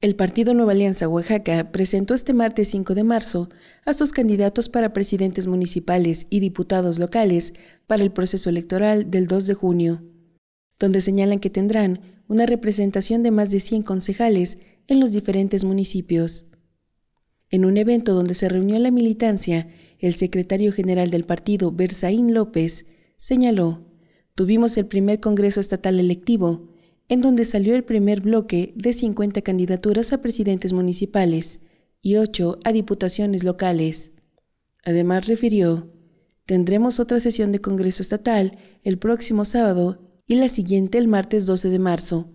El Partido Nueva Alianza Oaxaca presentó este martes 5 de marzo a sus candidatos para presidentes municipales y diputados locales para el proceso electoral del 2 de junio, donde señalan que tendrán una representación de más de 100 concejales en los diferentes municipios. En un evento donde se reunió la militancia, el secretario general del partido, Bersaín López, señaló, Tuvimos el primer Congreso Estatal Electivo, en donde salió el primer bloque de 50 candidaturas a presidentes municipales y 8 a diputaciones locales. Además refirió, tendremos otra sesión de Congreso Estatal el próximo sábado y la siguiente el martes 12 de marzo.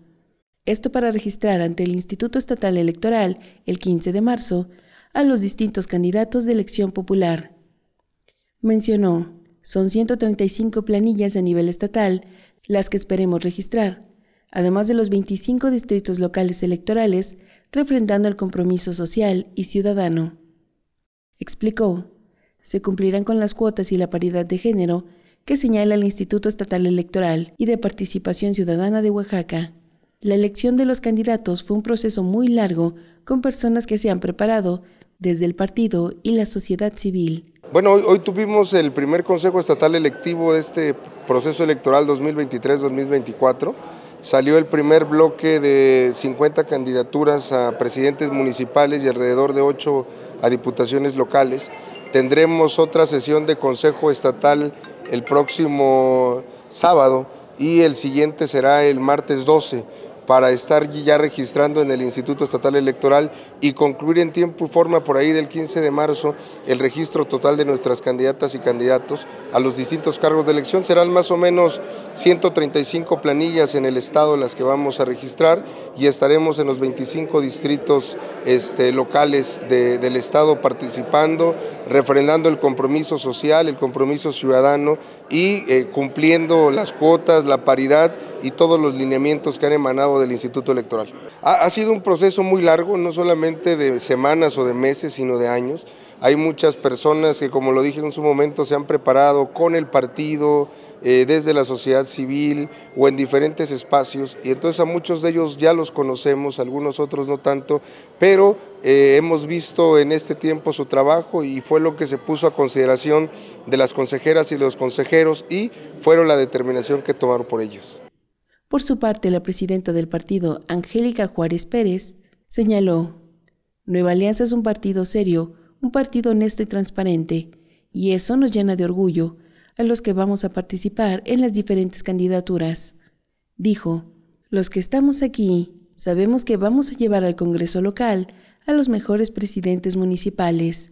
Esto para registrar ante el Instituto Estatal Electoral el 15 de marzo a los distintos candidatos de elección popular. Mencionó, son 135 planillas a nivel estatal las que esperemos registrar, además de los 25 distritos locales electorales, refrendando el compromiso social y ciudadano. Explicó, se cumplirán con las cuotas y la paridad de género que señala el Instituto Estatal Electoral y de Participación Ciudadana de Oaxaca. La elección de los candidatos fue un proceso muy largo con personas que se han preparado desde el partido y la sociedad civil. Bueno, hoy, tuvimos el primer Consejo Estatal Electivo de este proceso electoral 2023-2024 Salió el primer bloque de 50 candidaturas a presidentes municipales y alrededor de 8 a diputaciones locales. Tendremos otra sesión de Consejo Estatal el próximo sábado y el siguiente será el martes 12 para estar ya registrando en el Instituto Estatal Electoral y concluir en tiempo y forma por ahí del 15 de marzo el registro total de nuestras candidatas y candidatos a los distintos cargos de elección. Serán más o menos 135 planillas en el estado las que vamos a registrar y estaremos en los 25 distritos este, locales del estado participando, refrendando el compromiso social, el compromiso ciudadano y eh, cumpliendo las cuotas, la paridad y todos los lineamientos que han emanado del Instituto Electoral. Ha, sido un proceso muy largo, no solamente de semanas o de meses, sino de años. Hay muchas personas que, como lo dije en su momento, se han preparado con el partido, eh, desde la sociedad civil o en diferentes espacios. Y entonces a muchos de ellos ya los conocemos, algunos otros no tanto, pero eh, hemos visto en este tiempo su trabajo y fue lo que se puso a consideración de las consejeras y los consejeros y fueron la determinación que tomaron por ellos. Por su parte, la presidenta del partido, Angélica Juárez Pérez, señaló, Nueva Alianza es un partido serio, un partido honesto y transparente, y eso nos llena de orgullo a los que vamos a participar en las diferentes candidaturas. Dijo, los que estamos aquí sabemos que vamos a llevar al Congreso local a los mejores presidentes municipales.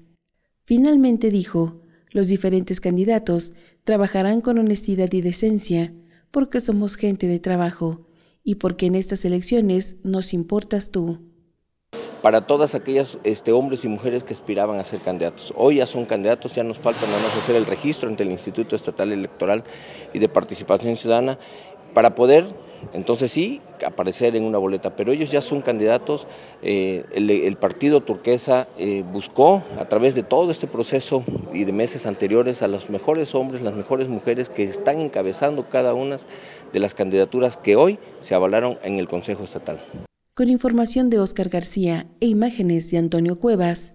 Finalmente dijo, los diferentes candidatos trabajarán con honestidad y decencia, porque somos gente de trabajo y porque en estas elecciones nos importas tú para todas aquellas este, hombres y mujeres que aspiraban a ser candidatos. Hoy ya son candidatos, ya nos falta nada más hacer el registro ante el Instituto Estatal Electoral y de Participación Ciudadana para poder entonces sí, aparecer en una boleta, pero ellos ya son candidatos. Eh, el, partido turquesa eh, buscó a través de todo este proceso y de meses anteriores a los mejores hombres, las mejores mujeres que están encabezando cada una de las candidaturas que hoy se avalaron en el Consejo Estatal. Con información de Óscar García e imágenes de Antonio Cuevas,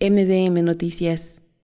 MDM Noticias.